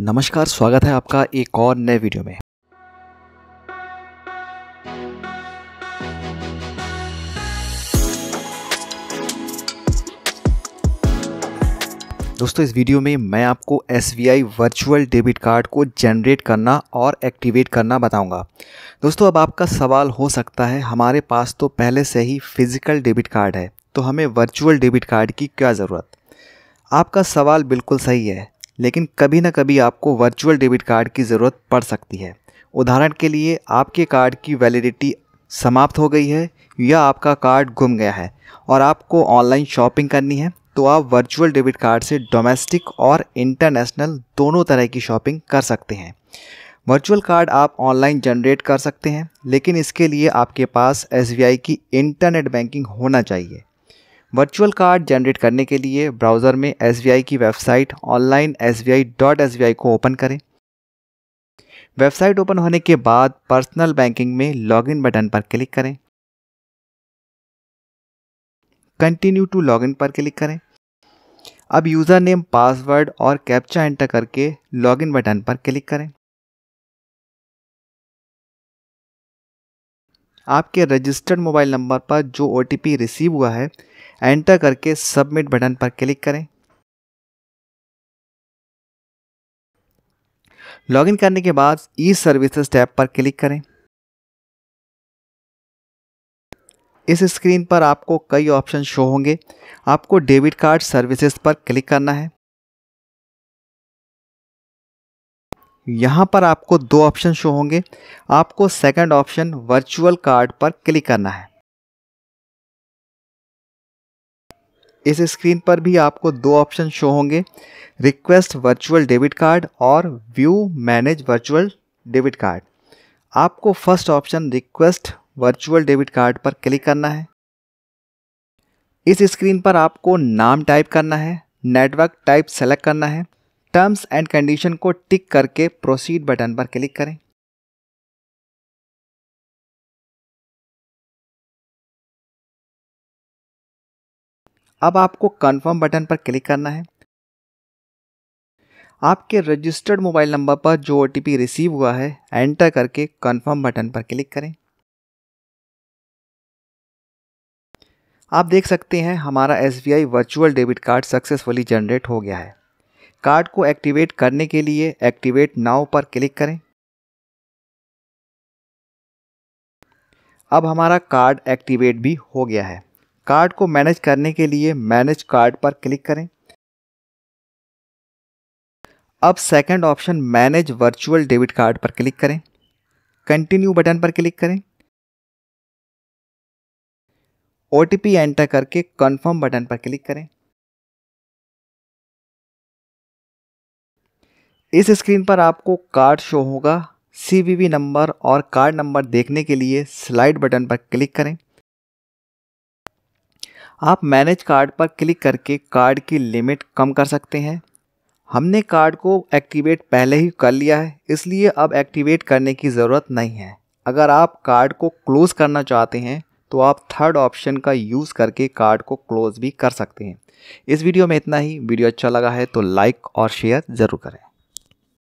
नमस्कार स्वागत है आपका एक और नए वीडियो में दोस्तों इस वीडियो में मैं आपको एस वर्चुअल डेबिट कार्ड को जनरेट करना और एक्टिवेट करना बताऊंगा। दोस्तों अब आपका सवाल हो सकता है हमारे पास तो पहले से ही फिज़िकल डेबिट कार्ड है तो हमें वर्चुअल डेबिट कार्ड की क्या ज़रूरत आपका सवाल बिल्कुल सही है लेकिन कभी ना कभी आपको वर्चुअल डेबिट कार्ड की ज़रूरत पड़ सकती है उदाहरण के लिए आपके कार्ड की वैलिडिटी समाप्त हो गई है या आपका कार्ड गुम गया है और आपको ऑनलाइन शॉपिंग करनी है तो आप वर्चुअल डेबिट कार्ड से डोमेस्टिक और इंटरनेशनल दोनों तरह की शॉपिंग कर सकते हैं वर्चुअल कार्ड आप ऑनलाइन जनरेट कर सकते हैं लेकिन इसके लिए आपके पास एस की इंटरनेट बैंकिंग होना चाहिए वर्चुअल कार्ड जनरेट करने के लिए ब्राउज़र में एस की वेबसाइट ऑनलाइन एस को ओपन करें वेबसाइट ओपन होने के बाद पर्सनल बैंकिंग में लॉगिन बटन पर क्लिक करें कंटिन्यू टू लॉगिन पर क्लिक करें अब यूज़र नेम पासवर्ड और कैप्चा एंटर करके लॉगिन बटन पर क्लिक करें आपके रजिस्टर्ड मोबाइल नंबर पर जो ओ रिसीव हुआ है एंटर करके सबमिट बटन पर क्लिक करें लॉगिन करने के बाद ई सर्विसेज टैब पर क्लिक करें इस स्क्रीन पर आपको कई ऑप्शन शो होंगे आपको डेबिट कार्ड सर्विसेज पर क्लिक करना है यहाँ पर आपको दो ऑप्शन शो होंगे आपको सेकंड ऑप्शन वर्चुअल कार्ड पर क्लिक करना है इस स्क्रीन पर भी आपको दो ऑप्शन शो होंगे रिक्वेस्ट वर्चुअल डेबिट कार्ड और view manage virtual debit card आपको first option request virtual debit card पर क्लिक करना है इस स्क्रीन पर आपको नाम टाइप करना है नेटवर्क टाइप सेलेक्ट करना है टर्म्स एंड कंडीशन को टिक करके प्रोसीड बटन पर क्लिक करें अब आपको कन्फर्म बटन पर क्लिक करना है आपके रजिस्टर्ड मोबाइल नंबर पर जो ओ रिसीव हुआ है एंटर करके कन्फर्म बटन पर क्लिक करें आप देख सकते हैं हमारा S virtual debit card successfully generate हो गया है कार्ड को एक्टिवेट करने के लिए एक्टिवेट नाउ पर क्लिक करें अब हमारा कार्ड एक्टिवेट भी हो गया है कार्ड को मैनेज करने के लिए मैनेज कार्ड पर क्लिक करें अब second option manage virtual debit card पर क्लिक करें कंटिन्यू बटन पर क्लिक करें ओ एंटर करके कन्फर्म बटन पर क्लिक करें इस स्क्रीन पर आपको कार्ड शो होगा सी नंबर और कार्ड नंबर देखने के लिए स्लाइड बटन पर क्लिक करें आप मैनेज कार्ड पर क्लिक करके कार्ड की लिमिट कम कर सकते हैं हमने कार्ड को एक्टिवेट पहले ही कर लिया है इसलिए अब एक्टिवेट करने की ज़रूरत नहीं है अगर आप कार्ड को क्लोज़ करना चाहते हैं तो आप थर्ड ऑप्शन का यूज़ करके कार्ड को क्लोज़ भी कर सकते हैं इस वीडियो में इतना ही वीडियो अच्छा लगा है तो लाइक और शेयर ज़रूर करें